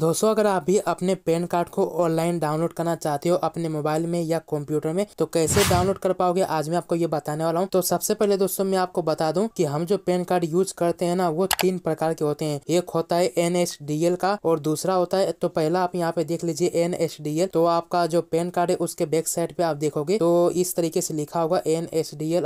दोस्तों अगर आप भी अपने पैन कार्ड को ऑनलाइन डाउनलोड करना चाहते हो अपने मोबाइल में या कंप्यूटर में तो कैसे डाउनलोड कर पाओगे आज मैं आपको ये बताने वाला हूँ तो सबसे पहले दोस्तों मैं आपको बता दूं कि हम जो पैन कार्ड यूज करते हैं ना वो तीन प्रकार के होते हैं एक होता है एन का और दूसरा होता है तो पहला आप यहाँ पे देख लीजिए एन तो आपका जो पैन कार्ड है उसके बैक साइड पे आप देखोगे तो इस तरीके से लिखा होगा एन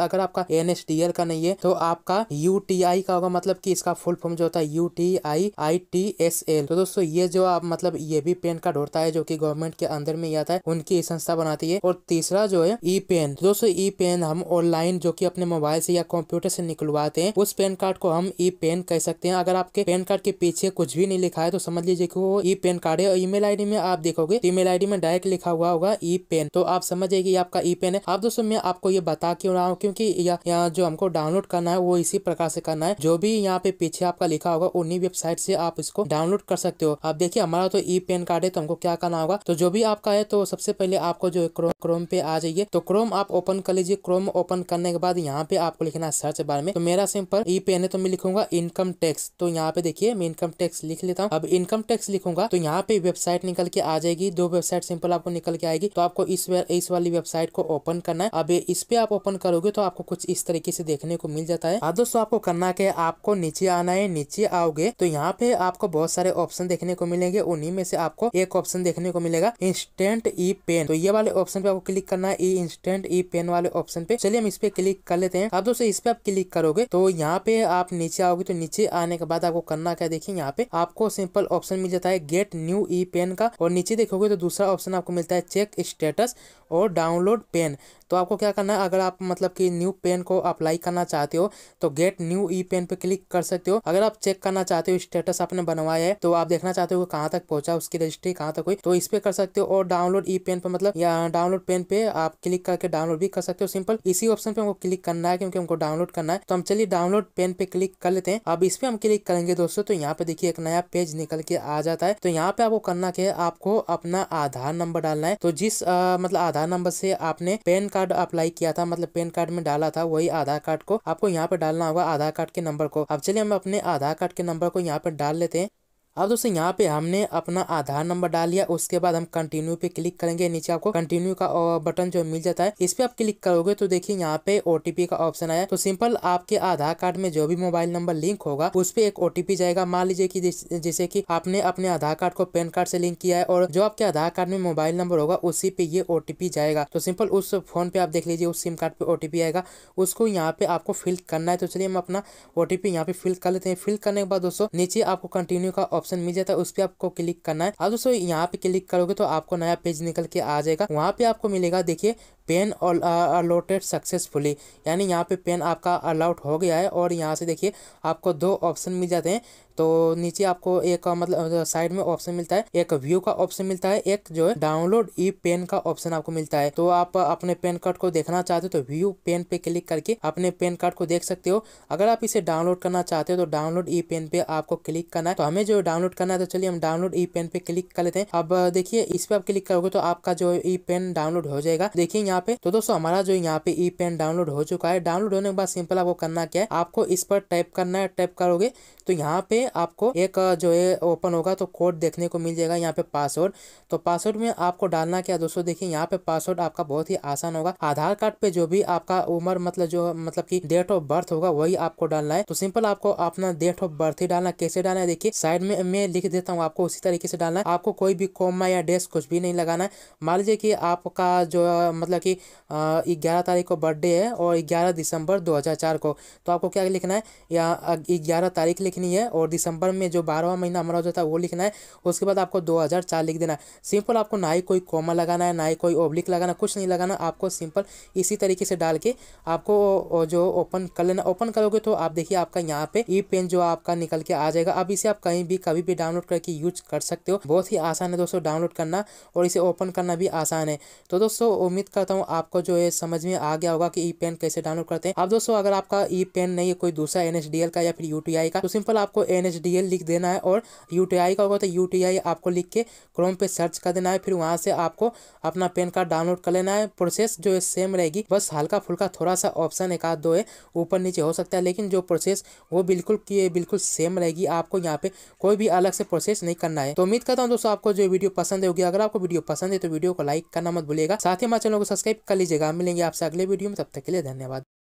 अगर आपका एन का नहीं है तो आपका यू का होगा मतलब की इसका फुल फॉर्म जो होता है U T I I T S L तो दोस्तों ये जो आप मतलब ये भी पेन कार्ड होता है जो कि गवर्नमेंट के अंदर में आता है उनकी संस्था बनाती है और तीसरा जो है ई पेन दोस्तों ई पेन हम ऑनलाइन जो कि अपने मोबाइल से या कंप्यूटर से निकलवाते हैं उस पेन कार्ड को हम ई पेन कह सकते हैं अगर आपके पेन कार्ड के पीछे कुछ भी नहीं लिखा है तो समझ लीजिए कि वो ई पेन कार्ड है और ईमेल आईडी में आप देखोगे तो ईमेल आईडी में डायरेक्ट लिखा हुआ होगा ई पेन तो आप समझिए कि आपका ई पेन है आप दोस्तों मैं आपको ये बता क्यों रहा हूँ क्योंकि यहाँ जो हमको डाउनलोड करना है वो इसी प्रकार से करना है जो भी यहाँ पे पीछे आपका लिखा होगा उन्हीं वेबसाइट से आप इसको डाउनलोड कर सकते हो आप देख देखिए हमारा तो ई पेन कार्ड है तो हमको क्या करना होगा तो जो भी आपका है तो सबसे पहले आपको जो क्रोम पे आ जाइए तो क्रोम आप ओपन कर लीजिए क्रोम ओपन करने के बाद यहाँ पे आपको लिखना है सर्च बार में तो मेरा सिंपल ई पेन है तो मैं लिखूंगा इनकम टैक्स तो यहाँ पे देखिए मैं इनकम टैक्स लिख लेता हूँ अब इनकम टैक्स लिखूंगा तो यहाँ पे वेबसाइट निकल के आ जाएगी दो वेबसाइट सिंपल आपको निकल के आएगी तो आपको इस इस वाली वेबसाइट को ओपन करना है अब इस पे आप ओपन करोगे तो आपको कुछ इस तरीके से देखने को मिल जाता है हाँ, दोस्तों आपको करना क्या है आपको नीचे आना है नीचे आओगे तो यहाँ पे आपको बहुत सारे ऑप्शन देखने को मिल मिलेंगे उन्हीं में से आपको एक ऑप्शन देखने को मिलेगा इंस्टेंट ई पेन तो ये वाले ऑप्शन पे आपको क्लिक करना है ई इंस्टेंट ई पेन वाले ऑप्शन पे चलिए हम इस पे क्लिक कर लेते हैं अब दोस्तों इस पे आप क्लिक करोगे तो यहाँ पे आप नीचे आओगे तो नीचे आने के बाद आपको करना क्या देखिए यहाँ पे आपको सिंपल ऑप्शन मिल जाता है गेट न्यू ई पेन का और नीचे देखोगे तो दूसरा ऑप्शन आपको मिलता है चेक स्टेटस और डाउनलोड पेन तो आपको क्या करना है अगर आप मतलब कि न्यू पेन को अप्लाई करना चाहते हो तो गेट न्यू ई पेन पे क्लिक कर सकते हो अगर आप चेक करना चाहते हो स्टेटस आपने बनवाया है तो आप देखना चाहते हो कहाँ तक पहुंचा उसकी रजिस्ट्री कहाँ तक हुई तो इस पे कर सकते हो और डाउनलोड ई पेन पे मतलब या डाउनलोड पेन पे आप क्लिक करके डाउनलोड भी कर सकते हो सिंपल इसी ऑप्शन पे हमको क्लिक करना है क्योंकि हमको डाउनलोड करना है तो हम चलिए डाउनलोड पेन पे क्लिक कर लेते हैं अब इस पे हम क्लिक करेंगे दोस्तों तो यहाँ पे देखिए एक नया पेज निकल के आ जाता है तो यहाँ पे आपको करना क्या है आपको अपना आधार नंबर डालना है तो जिस आ, मतलब आधार नंबर से आपने पेन का कार्ड अप्लाई किया था मतलब पेन कार्ड में डाला था वही आधार कार्ड को आपको यहाँ पे डालना होगा आधार कार्ड के नंबर को अब चलिए हम अपने आधार कार्ड के नंबर को यहाँ पे डाल लेते हैं अब दोस्तों यहाँ पे हमने अपना आधार नंबर डाल लिया उसके बाद हम कंटिन्यू पे क्लिक करेंगे नीचे आपको कंटिन्यू का बटन जो मिल जाता है इस पे आप क्लिक करोगे तो देखिए यहाँ पे ओटीपी का ऑप्शन आया तो सिंपल आपके आधार कार्ड में जो भी मोबाइल नंबर लिंक होगा उस पर एक ओटीपी जाएगा मान लीजिए की जैसे की आपने अपने आधार कार्ड को पैन कार्ड से लिंक किया है और जो आपके आधार कार्ड में मोबाइल नंबर होगा उसी पे ये ओटीपी जाएगा तो सिंपल उस फोन पे आप देख लीजिए उस सिम कार्ड पे ओटीपी आएगा उसको यहाँ पे आपको फिल करना है तो चलिए हम अपना ओटीपी यहाँ पे फिल कर लेते हैं फिल करने के बाद दोस्तों नीचे आपको कंटिन्यू का ऑप्शन ऑप्शन मिल जाता है उस पर आपको क्लिक करना है हाँ दोस्तों यहाँ पे क्लिक करोगे तो आपको नया पेज निकल के आ जाएगा वहाँ पे आपको मिलेगा देखिए पेन अलोटेड सक्सेसफुली यानी यहाँ पे पेन आपका अलाउट हो गया है और यहाँ से देखिए आपको दो ऑप्शन मिल जाते हैं तो नीचे आपको एक मतलब साइड में ऑप्शन मिलता है एक व्यू का ऑप्शन मिलता है एक जो है डाउनलोड ई पेन का ऑप्शन आपको मिलता है तो आप अपने पेन कार्ड को देखना चाहते हो तो व्यू पेन पे क्लिक करके अपने पेन कार्ड को देख सकते हो अगर आप इसे डाउनलोड करना चाहते हो तो डाउनलोड ई पेन पे आपको क्लिक करना है तो हमें जो डाउनलोड करना है तो चलिए हम डाउनलोड ई पेन पे क्लिक कर लेते हैं अब देखिए इस पर आप क्लिक करोगे तो आपका जो ई पेन डाउनलोड हो जाएगा देखिए यहाँ यहाँ पे तो दोस्तों हमारा जो यहाँ पे ई पेन डाउनलोड हो चुका है डाउनलोड होने के बाद सिंपल आपको करना क्या है आपको इस पर टाइप करना है टाइप करोगे तो यहाँ पे आपको एक जो है ओपन होगा तो कोड देखने को मिल जाएगा यहाँ पे पासवर्ड तो पासवर्ड में आपको डालना क्या दोस्तों देखिए यहाँ पे पासवर्ड आपका बहुत ही आसान होगा आधार कार्ड पे जो भी आपका उम्र मतलब जो मतलब की डेट ऑफ बर्थ होगा वही आपको डालना है तो सिंपल आपको अपना डेट ऑफ बर्थ ही डालना कैसे डालना है देखिए साइड में मैं लिख देता हूँ आपको उसी तरीके से डालना है आपको कोई भी कोमा या डेस्क कुछ भी नहीं लगाना है मान लीजिए कि आपका जो मतलब कि ग्यारह तारीख को बर्थडे है और ग्यारह दिसंबर 2004 को तो आपको क्या लिखना है यहाँ ग्यारह तारीख लिखनी है और दिसंबर में जो बारहवा महीना हमारा हो है वो लिखना है उसके बाद आपको 2004 लिख देना है सिंपल आपको ना ही कोई कॉमा लगाना है ना ही कोई ओब्लिक लगाना कुछ नहीं लगाना आपको सिंपल इसी तरीके से डाल के आपको जो ओपन कर लेना ओपन करोगे तो आप देखिए आपका यहाँ पे ई पेन जो आपका निकल के आ जाएगा अब इसे आप कहीं भी कभी भी डाउनलोड करके यूज कर सकते हो बहुत ही आसान है दोस्तों डाउनलोड करना और इसे ओपन करना भी आसान है तो दोस्तों उम्मीद करता हूँ हूँ आपको जो है समझ में आ गया होगा कि ई पेन कैसे डाउनलोड करते हैं अब दोस्तों अगर आपका ई पेन नहीं है कोई दूसरा एन का या फिर यू का तो सिंपल आपको एन लिख देना है और यू का होगा तो यू आपको लिख के क्रोम पे सर्च कर देना है फिर वहाँ से आपको अपना पेन कार्ड डाउनलोड कर लेना है प्रोसेस जो है सेम रहेगी बस हल्का फुल्का थोड़ा सा ऑप्शन एक आध दो है ऊपर नीचे हो सकता है लेकिन जो प्रोसेस वो बिल्कुल की बिल्कुल सेम रहेगी आपको यहाँ पे कोई भी अलग से प्रोसेस नहीं करना है तो उम्मीद करता हूँ दोस्तों आपको जो वीडियो पसंद होगी अगर आपको वीडियो पसंद है तो वीडियो को लाइक करना मत भूलेगा साथ ही हमारे चैनल को सब्सक्राइब सब्सक्राइब कर लीजिएगा मिलेंगे आपसे अगले वीडियो में तब तक के लिए धन्यवाद